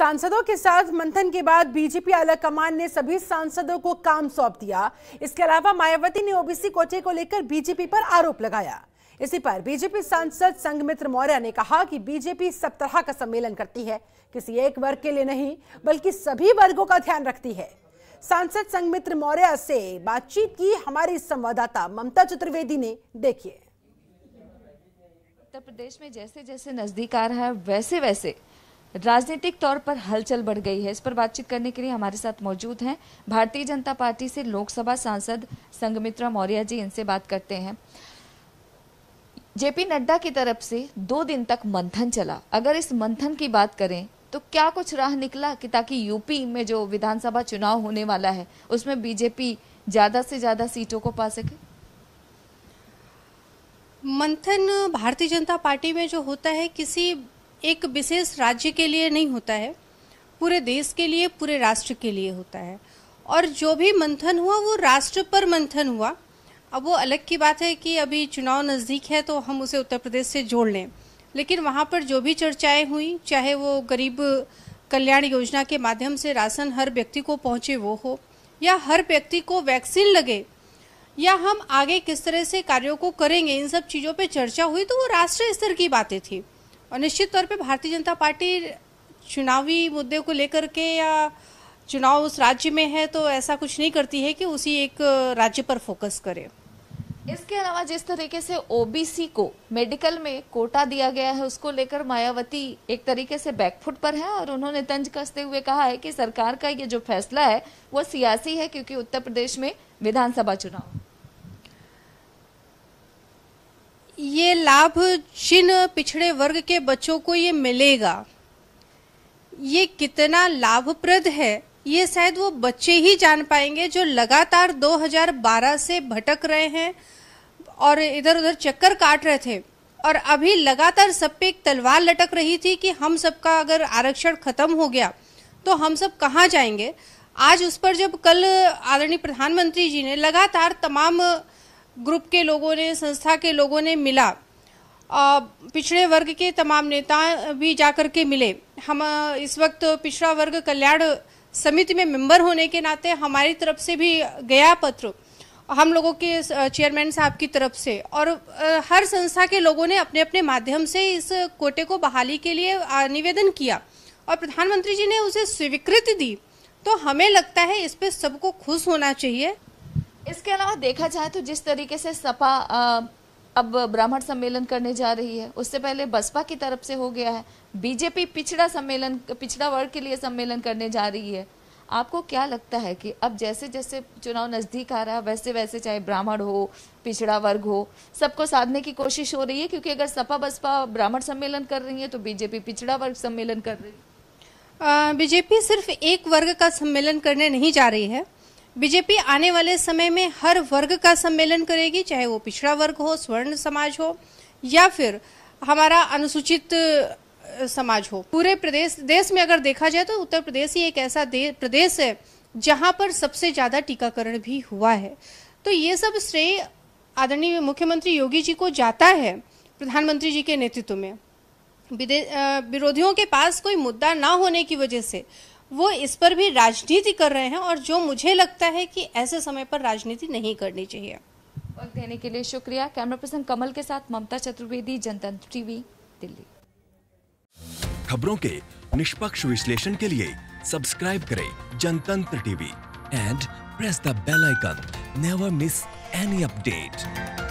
सांसदों के साथ मंथन के बाद बीजेपी आला कमान ने सभी सांसदों को काम सौंप दिया इसके अलावा मायावती ने ओबीसी कोटे को लेकर बीजेपी पर आरोप लगाया इसी पर बीजेपी सांसद संगमित्र मौर्य ने कहा कि बीजेपी सब तरह का सम्मेलन करती है किसी एक वर्ग के लिए नहीं बल्कि सभी वर्गों का ध्यान रखती है सांसद संगमित्र मौर्य से बातचीत की हमारी संवाददाता ममता चतुर्वेदी ने देखिए उत्तर प्रदेश में जैसे जैसे नजदीक आ रहा है वैसे वैसे राजनीतिक तौर पर हलचल बढ़ गई है इस पर बातचीत करने के लिए हमारे साथ मौजूद हैं भारतीय जनता पार्टी से लोकसभा सांसद संगमित्रा मौर्य जी इनसे बात करते हैं जेपी नड्डा की तरफ से दो दिन तक मंथन चला अगर इस मंथन की बात करें तो क्या कुछ राह निकला कि ताकि यूपी में जो विधानसभा चुनाव होने वाला है उसमें बीजेपी ज्यादा से ज्यादा सीटों को पा सके मंथन भारतीय जनता पार्टी में जो होता है किसी एक विशेष राज्य के लिए नहीं होता है पूरे देश के लिए पूरे राष्ट्र के लिए होता है और जो भी मंथन हुआ वो राष्ट्र पर मंथन हुआ अब वो अलग की बात है कि अभी चुनाव नज़दीक है तो हम उसे उत्तर प्रदेश से जोड़ लें लेकिन वहाँ पर जो भी चर्चाएं हुई चाहे वो गरीब कल्याण योजना के माध्यम से राशन हर व्यक्ति को पहुँचे वो हो या हर व्यक्ति को वैक्सीन लगे या हम आगे किस तरह से कार्यों को करेंगे इन सब चीज़ों पे चर्चा हुई तो वो राष्ट्रीय स्तर की बातें थी और निश्चित तौर पे भारतीय जनता पार्टी चुनावी मुद्दे को लेकर के या चुनाव उस राज्य में है तो ऐसा कुछ नहीं करती है कि उसी एक राज्य पर फोकस करे इसके अलावा जिस तरीके से ओबीसी को मेडिकल में कोटा दिया गया है उसको लेकर मायावती एक तरीके से बैकफुट पर है और उन्होंने तंज कसते हुए कहा है कि सरकार का ये जो फैसला है वो सियासी है क्योंकि उत्तर प्रदेश में विधानसभा चुनाव ये लाभ जिन पिछड़े वर्ग के बच्चों को ये मिलेगा ये कितना लाभप्रद है ये शायद वो बच्चे ही जान पाएंगे जो लगातार 2012 से भटक रहे हैं और इधर उधर चक्कर काट रहे थे और अभी लगातार सब पे एक तलवार लटक रही थी कि हम सबका अगर आरक्षण खत्म हो गया तो हम सब कहाँ जाएंगे आज उस पर जब कल आदरणीय प्रधानमंत्री जी ने लगातार तमाम ग्रुप के लोगों ने संस्था के लोगों ने मिला पिछड़े वर्ग के तमाम नेता भी जाकर के मिले हम इस वक्त पिछड़ा वर्ग कल्याण समिति में मेंबर होने के नाते हमारी तरफ से भी गया पत्र हम लोगों के चेयरमैन साहब की तरफ से और हर संस्था के लोगों ने अपने अपने माध्यम से इस कोटे को बहाली के लिए निवेदन किया और प्रधानमंत्री जी ने उसे स्वीकृति दी तो हमें लगता है इस पर सबको खुश होना चाहिए इसके अलावा देखा जाए तो जिस तरीके से सपा अब ब्राह्मण सम्मेलन करने जा रही है उससे पहले बसपा की तरफ से हो गया है बीजेपी पिछड़ा सम्मेलन पिछड़ा वर्ग के लिए सम्मेलन करने जा रही है आपको क्या लगता है कि अब जैसे जैसे चुनाव नज़दीक आ रहा है वैसे वैसे चाहे ब्राह्मण हो पिछड़ा वर्ग हो सबको साधने की कोशिश हो रही है क्योंकि अगर सपा बसपा ब्राह्मण सम्मेलन कर रही है तो बीजेपी पिछड़ा वर्ग सम्मेलन कर रही है बीजेपी सिर्फ एक वर्ग का सम्मेलन करने नहीं जा रही है बीजेपी आने वाले समय में हर वर्ग का सम्मेलन करेगी चाहे वो पिछड़ा वर्ग हो स्वर्ण समाज हो या फिर हमारा अनुसूचित समाज हो पूरे प्रदेश देश में अगर देखा जाए तो उत्तर प्रदेश ही एक ऐसा प्रदेश है जहां पर सबसे ज्यादा टीकाकरण भी हुआ है तो ये सब श्रेय आदरणीय मुख्यमंत्री योगी जी को जाता है प्रधानमंत्री जी के नेतृत्व में विरोधियों के पास कोई मुद्दा ना होने की वजह से वो इस पर भी राजनीति कर रहे हैं और जो मुझे लगता है कि ऐसे समय पर राजनीति नहीं करनी चाहिए वक्त देने के लिए शुक्रिया कैमरा पर्सन कमल के साथ ममता चतुर्वेदी जनतंत्र टीवी दिल्ली खबरों के निष्पक्ष विश्लेषण के लिए सब्सक्राइब करें Jantantra TV and press the bell icon never miss any update